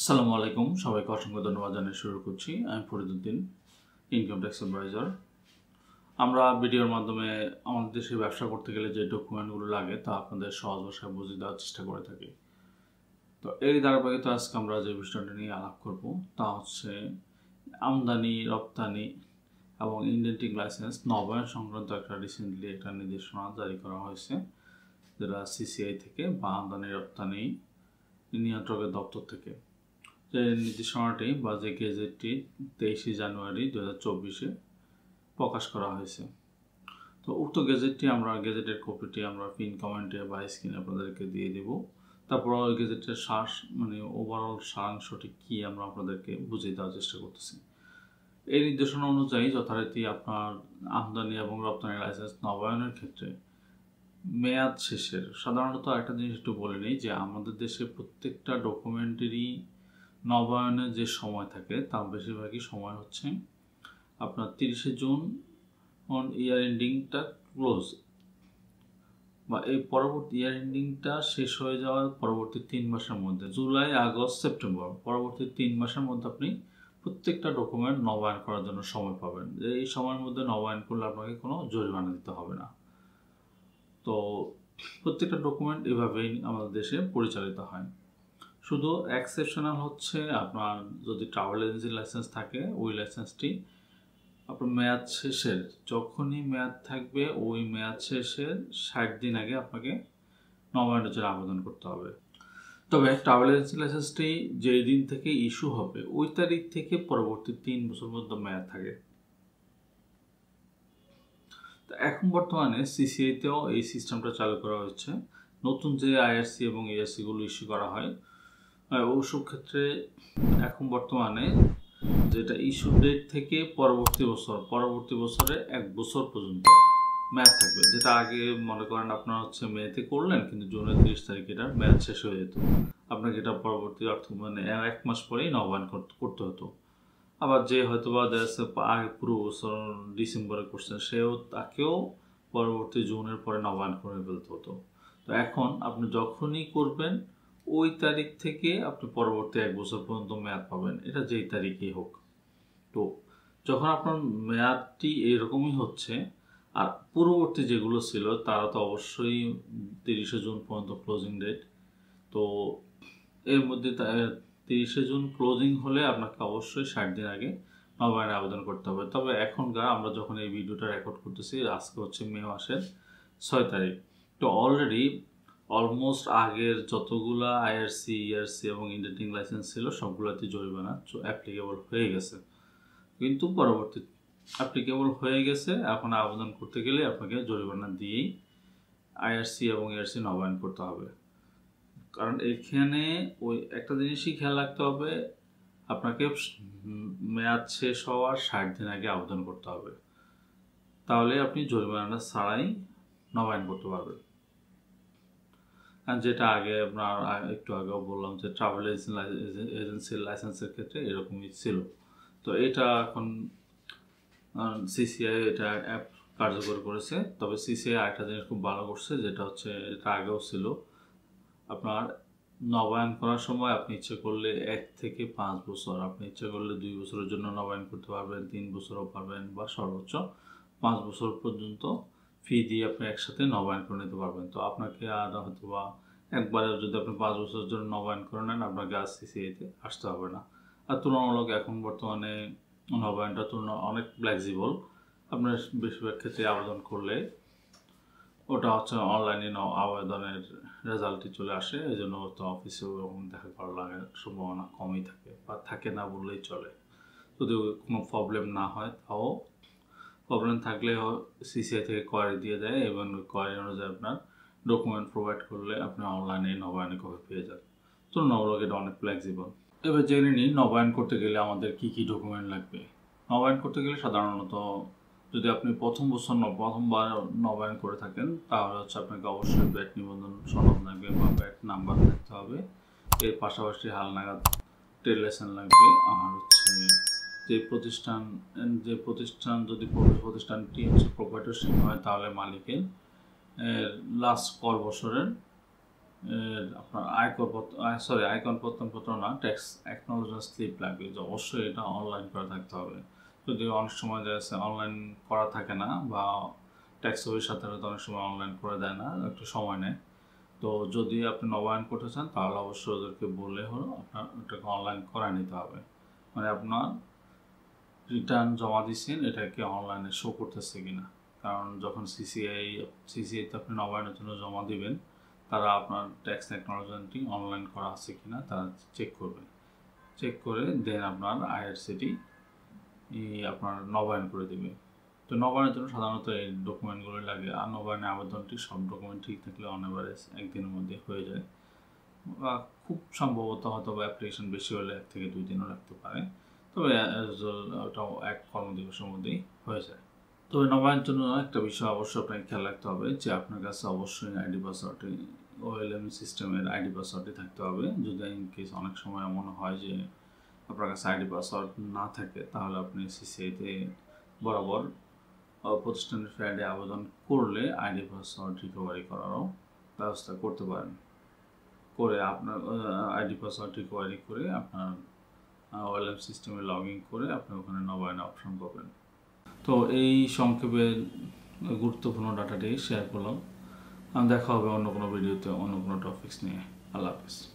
আসসালামু আলাইকুম সবাইকে অসংখ্য ধন্যবাদ জানিয়ে শুরু করছি আমি ফরিদুদ্দিন ইনকাম ট্যাক্স অ্যাডভাইজার আমরা ভিডিওর মাধ্যমে আমাদের দেশে ব্যবসা করতে গেলে যে ডকুমেন্টগুলো লাগে তা আপনাদের সহজ ভাষায় বুঝিয়ে দেওয়ার চেষ্টা করে থাকি তো এই ধারাবাহিকতা আজকে আমরা যে বিষয়টা নিয়ে আলাপ করব তা হচ্ছে আমদানি রপ্তানি এবং ইন্ডেন্টিং লাইসেন্স নবায়ন সংক্রান্ত একটা রিসেন্টলি একটা নির্দেশনা জারি করা হয়েছে যেটা সিসিআই থেকে বা আমদানি রপ্তানি নিয়ন্ত্রকের দপ্তর থেকে নির্দেশনাটি বাজেট গেজেটটি তেইশে জানুয়ারি দু চব্বিশে প্রকাশ করা হয়েছে তো উক্ত গেজেটটি আমরা গেজেটের কপিটি আমরা পিন কমেন্টে বা স্ক্রিনে আপনাদেরকে দিয়ে দেব তারপর ওই গেজেটের শ্বাস মানে ওভারঅল সারাংশটি কী আমরা আপনাদেরকে বুঝিয়ে দেওয়ার চেষ্টা করতেছি এই নির্দেশনা অনুযায়ী যথারীতি আপনার আমদানি এবং রপ্তানি লাইসেন্স নবায়নের ক্ষেত্রে মেয়াদ শেষের সাধারণত একটা জিনিস একটু বলে নিই যে আমাদের দেশে প্রত্যেকটা ডকুমেন্টেরই নবায়নের যে সময় থাকে তার বেশিরভাগই সময় হচ্ছে আপনার তিরিশে জুন অন ইয়ার এন্ডিংটা ক্লোজ বা এই পরবর্তী ইয়ার এন্ডিংটা শেষ হয়ে যাওয়ার পরবর্তী তিন মাসের মধ্যে জুলাই আগস্ট সেপ্টেম্বর পরবর্তী তিন মাসের মধ্যে আপনি প্রত্যেকটা ডকুমেন্ট নবায়ন করার জন্য সময় পাবেন যে এই সময়ের মধ্যে নবায়ন করলে আপনাকে কোনো জরিমানা দিতে হবে না তো প্রত্যেকটা ডকুমেন্ট এভাবেই আমাদের দেশে পরিচালিত হয় শুধু এক্সেপশনাল হচ্ছে আপনার যদি ট্রাভেল এজেন্সি লাইসেন্স থাকে ওই লাইসেন্সটি আপনার মেয়াদ শেষের যখনই মেয়াদ থাকবে ওই মেয়াদ শেষের ষাট দিন আগে আপনাকে নবায়নের জন্য আবেদন করতে হবে তবে ট্রাভেল এজেন্সি লাইসেন্সটি যেই দিন থেকে ইস্যু হবে ওই তারিখ থেকে পরবর্তী তিন বছর পর্যন্ত মেয়াদ থাকে এখন বর্তমানে সিসিআইতেও এই সিস্টেমটা চালু করা হয়েছে নতুন যে আইআরসি এবং ইআরসিগুলো e ইস্যু করা হয় ওষুধ ক্ষেত্রে এখন বর্তমানে যেটা ইস্যু ডেট থেকে পরবর্তী বছর পরবর্তী বছরে এক বছর পর্যন্ত ম্যাচ থাকবে যেটা আগে মনে করেন আপনার হচ্ছে মেতে করলেন কিন্তু জুনের তিরিশ তারিখ এটার ম্যাচ শেষ হয়ে যেত আপনাকে এটা পরবর্তী অর্থ মানে এক মাস পরেই নবায়ন করতে হতো আবার যে হয়তো বা আগে পুরো বছর ডিসেম্বরে করছেন সেও তাকেও পরবর্তী জুনের পরে নবায়ন করে ফেলতে হতো তো এখন আপনি যখনই করবেন ওই তারিখ থেকে আপনি পরবর্তী এক বছর পর্যন্ত মেয়াদ পাবেন এটা যেই তারিখেই হোক তো যখন আপনার মেয়াদটি এরকমই হচ্ছে আর পূর্ববর্তী যেগুলো ছিল তারা তো অবশ্যই তিরিশে জুন পর্যন্ত ক্লোজিং ডেট তো এর মধ্যে তিরিশে জুন ক্লোজিং হলে আপনাকে অবশ্যই ষাট দিন আগে নবায়নে আবেদন করতে হবে তবে এখনকার আমরা যখন এই ভিডিওটা রেকর্ড করতেছি আজকে হচ্ছে মে মাসের ছয় তারিখ তো অলরেডি অলমোস্ট আগের যতগুলা আইআরসি ইআরসি e এবং ইন্টারটিং লাইসেন্স ছিল সবগুলোতে জরিমানা অ্যাপ্লিকেবল হয়ে গেছে কিন্তু পরবর্তী অ্যাপ্লিকেবল হয়ে গেছে এখন আবেদন করতে গেলে আপনাকে জরিমানা দিয়েই আইআরসি এবং ইআরসি e নবায়ন করতে হবে কারণ এখানে ওই একটা জিনিসই খেয়াল রাখতে হবে আপনাকে মেয়াদ শেষ হওয়ার ষাট দিন আগে আবেদন করতে হবে তাহলে আপনি জরিমানাটা ছাড়াই নবায়ন করতে পারবেন হ্যাঁ, যেটা আগে আপনার একটু আগেও বললাম যে ট্রাভেল এজেন্সির লাইসেন্সের ক্ষেত্রে এরকমই ছিল তো এটা এখন সিসিআই এটা অ্যাপ কার্যকর করেছে তবে সিসিআই একটা জিনিস খুব ভালো করছে যেটা হচ্ছে এটা আগেও ছিল আপনার নবায়ন করার সময় আপনি ইচ্ছে করলে এক থেকে পাঁচ বছর আপনি ইচ্ছে করলে দুই বছরের জন্য নবায়ন করতে পারবেন তিন বছরও পারবেন বা সর্বোচ্চ পাঁচ বছর পর্যন্ত ফি দিয়ে আপনি একসাথে নবায়ন করে নিতে পারবেন তো আপনাকে আর হয়তো বা একবারে যদি আপনি পাঁচ বছরের জন্য নবায়ন করে নেন আপনাকে আর সিসিআইতে আসতে হবে না আর তুলনামূলক এখন বর্তমানে নবায়নটা তুলনা অনেক ফ্লেক্সিবল আপনার বেশিরভাগ ক্ষেত্রে আবেদন করলে ওটা হচ্ছে অনলাইনে আবেদনের রেজাল্টই চলে আসে এই জন্য তো অফিসে ওরকম দেখা করা লাগে সম্ভাবনা কমই থাকে বা থাকে না বললেই চলে যদি কোনো প্রবলেম না হয় তাও প্রবলেম থাকলে সিসিআই থেকে কোয়ারি দিয়ে দেয় এবং কোয়ারি অনুযায়ী আপনার ডকুমেন্ট প্রোভাইড করলে আপনি অনলাইনে নবায়নে কপি পেয়ে যান তো নবলগ এটা অনেক ফ্লেক্সিবল এবার জেনে নিই নবায়ন করতে গেলে আমাদের কি কি ডকুমেন্ট লাগবে নবায়ন করতে গেলে সাধারণত যদি আপনি প্রথম বছর প্রথমবার নবায়ন করে থাকেন তাহলে হচ্ছে আপনাকে অবশ্যই ব্যাট নিবন্ধন সনদ লাগবে বা ব্যাট নাম্বার থাকতে হবে এর পাশাপাশি হালনাগাদ টেলেশন লাগবে আর হচ্ছে যে প্রতিষ্ঠান যে প্রতিষ্ঠান যদি প্রতিষ্ঠানটি হচ্ছে প্রোপারেটরশিপ হয় তাহলে মালিকের লাস্ট কর বছরের আপনার আয়কর সরি আয়কর প্রত্যয়নপত্র না ট্যাক্স অ্যাকনোলজমেন্ট স্লিপ লাগবে যে অবশ্যই এটা অনলাইন করে থাকতে হবে যদি অনেক সময় যাচ্ছে অনলাইন করা থাকে না বা ট্যাক্স অফিস সাথে অনেক সময় অনলাইন করে দেয় না একটু সময় নেয় তো যদি আপনি নবায়ন করতে চান তাহলে অবশ্যই ওদেরকে বললে হলো আপনার ওটাকে অনলাইন করা নিতে হবে মানে আপনার রিটার্ন জমা দিয়েছেন এটাকে অনলাইনে শো করতেছে কিনা কারণ যখন সিসিআই সিসিআইতে আপনি নবায়নের জন্য জমা দিবেন তারা আপনার ট্যাক্স টেকনোলজি অনলাইন করা আছে কিনা তারা চেক করবেন চেক করে দেন আপনার আইআরসিটি আপনার নবায়ন করে দেবে তো নবায়নের জন্য সাধারণত এই ডকুমেন্টগুলো লাগে আর নবায়নের আবেদনটি সব ডকুমেন্ট ঠিক থাকলে অন একদিনের মধ্যে হয়ে যায় বা খুব সম্ভবত হয়তো বা অ্যাপ্লিকেশন বেশি হলে এক থেকে দুই দিনও লাগতে পারে তবে ওটাও এক কর্মদিবসের মধ্যেই হয়ে যায় তবে নবায়নের জন্য একটা বিষয় অবশ্যই আপনাকে খেয়াল রাখতে হবে যে আপনার কাছে অবশ্যই আইডি পাসওয়ার্ডটি ওএলএম সিস্টেমের আইডি পাসওয়ার্ডটি থাকতে হবে যদি ইন কেস অনেক সময় এমন হয় যে আপনার কাছে আইডি পাসওয়ার্ড না থাকে তাহলে আপনি সিসিআইতে বরাবর প্রতিষ্ঠানের ফ্যাডে আবেদন করলে আইডি পাসওয়ার্ড রিকভারি করারও ব্যবস্থা করতে পারেন করে আপনার আইডি পাসওয়ার্ড রিকভারি করে আপনার ওএলএম সিস্টেমে লগ ইন করে আপনি ওখানে নবায়ন অপশন পাবেন তো এই সংক্ষেপে গুরুত্বপূর্ণ ডাটাটি শেয়ার করলাম দেখা হবে অন্য কোনো ভিডিওতে অন্য কোনো টপিক্স নিয়ে আল্লাহ হাফিজ